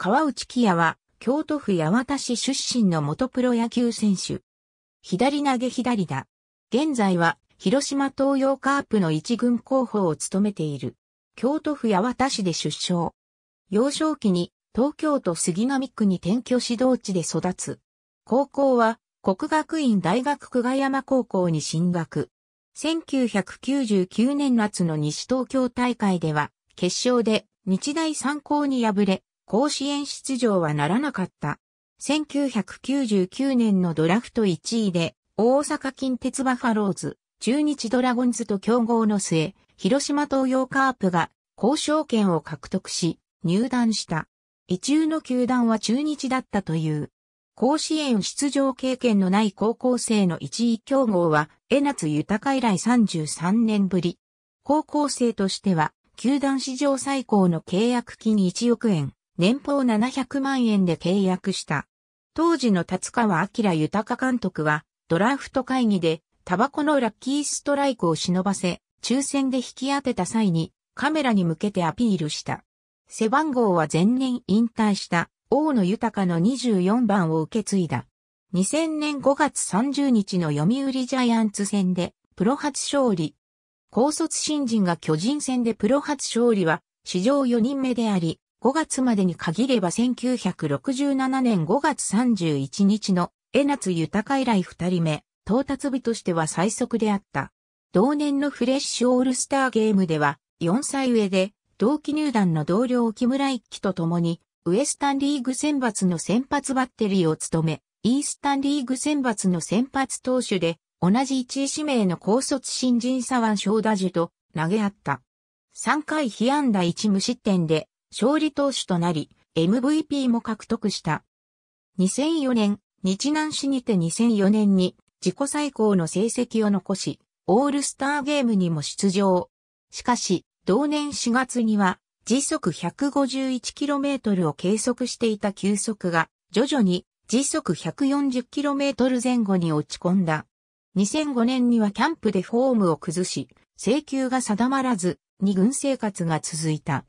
川内喜也は、京都府八幡市出身の元プロ野球選手。左投げ左打。現在は、広島東洋カープの一軍候補を務めている。京都府八幡市で出生。幼少期に、東京都杉並区に転居指導地で育つ。高校は、国学院大学久我山高校に進学。1999年夏の西東京大会では、決勝で日大三高に敗れ、甲子園出場はならなかった。1999年のドラフト1位で、大阪近鉄バファローズ、中日ドラゴンズと競合の末、広島東洋カープが交渉権を獲得し、入団した。一中の球団は中日だったという。甲子園出場経験のない高校生の一位競合は、江夏豊以来33年ぶり。高校生としては、球団史上最高の契約金1億円。年俸700万円で契約した。当時の立川明豊監督は、ドラフト会議で、タバコのラッキーストライクを忍ばせ、抽選で引き当てた際に、カメラに向けてアピールした。背番号は前年引退した、大野豊の24番を受け継いだ。2000年5月30日の読売ジャイアンツ戦で、プロ初勝利。高卒新人が巨人戦でプロ初勝利は、史上4人目であり、5月までに限れば1967年5月31日の江夏豊以来2人目、到達日としては最速であった。同年のフレッシュオールスターゲームでは、4歳上で、同期入団の同僚木村一輝と共に、ウエスタンリーグ選抜の先発バッテリーを務め、イースタンリーグ選抜の先発投手で、同じ1位指名の高卒新人左腕小打樹と投げ合った。3回被安打1無失点で勝利投手となり、MVP も獲得した。2004年、日南市にて2004年に自己最高の成績を残し、オールスターゲームにも出場。しかし、同年4月には時速 151km を計測していた球速が徐々に時速 140km 前後に落ち込んだ。2005年にはキャンプでフォームを崩し、制球が定まらず、二軍生活が続いた。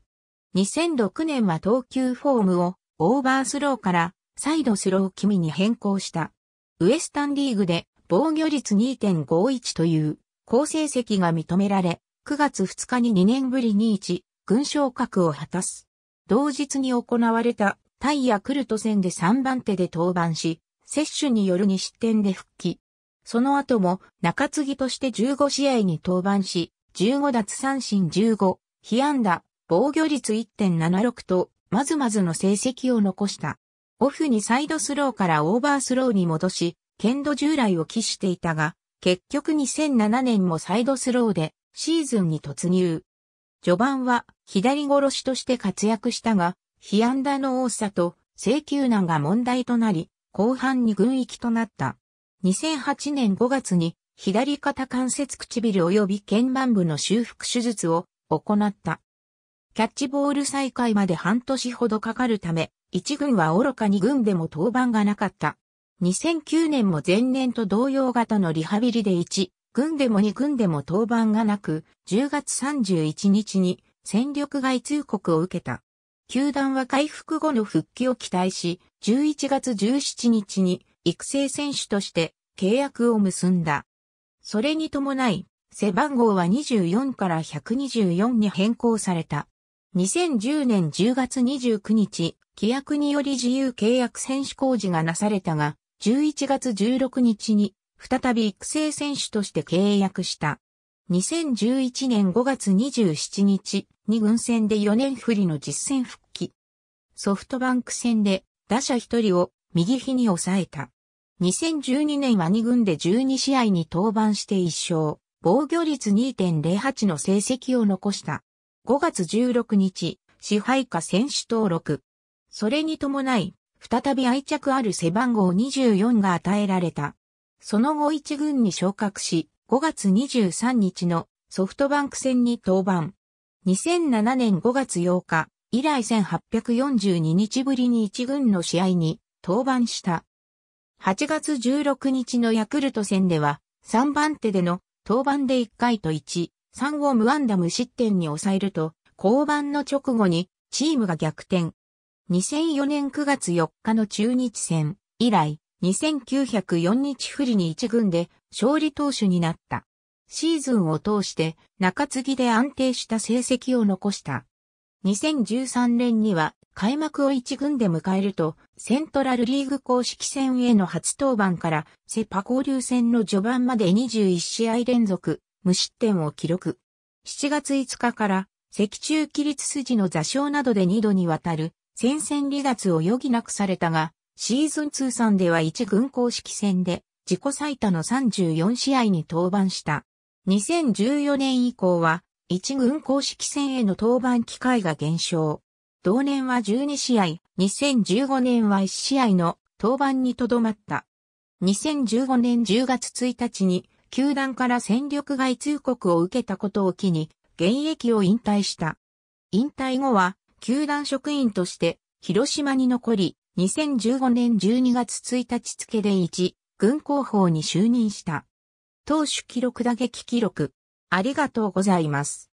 2006年は投球フォームをオーバースローからサイドスロー気味に変更した。ウエスタンリーグで防御率2.51という好成績が認められ、9月2日に2年ぶりに1軍昇格を果たす。同日に行われたタイヤクルト戦で3番手で登板し、接種による2失点で復帰。その後も中継ぎとして15試合に登板し、15奪三振15、被安打、防御率1.76と、まずまずの成績を残した。オフにサイドスローからオーバースローに戻し、剣道従来を期していたが、結局2007年もサイドスローでシーズンに突入。序盤は左殺しとして活躍したが、被安打の多さと請求難が問題となり、後半に軍域となった。2008年5月に左肩関節唇及び腱板部の修復手術を行った。キャッチボール再開まで半年ほどかかるため、1軍は愚かに軍でも登板がなかった。2009年も前年と同様型のリハビリで1軍でも2軍でも登板がなく、10月31日に戦力外通告を受けた。球団は回復後の復帰を期待し、11月17日に育成選手として契約を結んだ。それに伴い、背番号は24から124に変更された。2010年10月29日、規約により自由契約選手工事がなされたが、11月16日に再び育成選手として契約した。2011年5月27日二軍戦で4年振りの実戦復帰。ソフトバンク戦で打者1人を右肘に抑えた。2012年は二軍で12試合に登板して1勝、防御率2.08の成績を残した。5月16日、支配下選手登録。それに伴い、再び愛着ある背番号24が与えられた。その後一軍に昇格し、5月23日のソフトバンク戦に登板。2007年5月8日、以来1842日ぶりに一軍の試合に登板した。8月16日のヤクルト戦では3番手での登板で1回と1 3を無安打無失点に抑えると、降板の直後にチームが逆転。2004年9月4日の中日戦以来、2904日振りに1軍で勝利投手になった。シーズンを通して中継ぎで安定した成績を残した。2013年には開幕を1軍で迎えると、セントラルリーグ公式戦への初登板からセパ交流戦の序盤まで21試合連続無失点を記録。7月5日から、脊柱起立筋の座礁などで2度にわたる、戦線離脱を余儀なくされたが、シーズン通算では1軍公式戦で、自己最多の34試合に登板した。2014年以降は、1軍公式戦への登板機会が減少。同年は12試合、2015年は1試合の登板にとどまった。2015年10月1日に球団から戦力外通告を受けたことを機に、現役を引退した。引退後は、球団職員として、広島に残り、2015年12月1日付で1、軍広報に就任した。投手記録打撃記録。ありがとうございます。